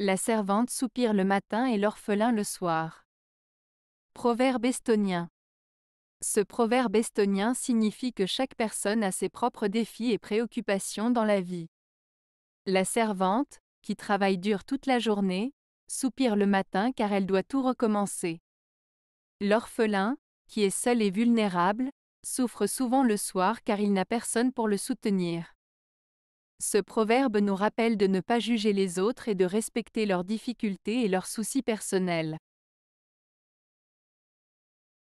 La servante soupire le matin et l'orphelin le soir. Proverbe estonien. Ce proverbe estonien signifie que chaque personne a ses propres défis et préoccupations dans la vie. La servante, qui travaille dur toute la journée, soupire le matin car elle doit tout recommencer. L'orphelin, qui est seul et vulnérable, souffre souvent le soir car il n'a personne pour le soutenir. Ce proverbe nous rappelle de ne pas juger les autres et de respecter leurs difficultés et leurs soucis personnels.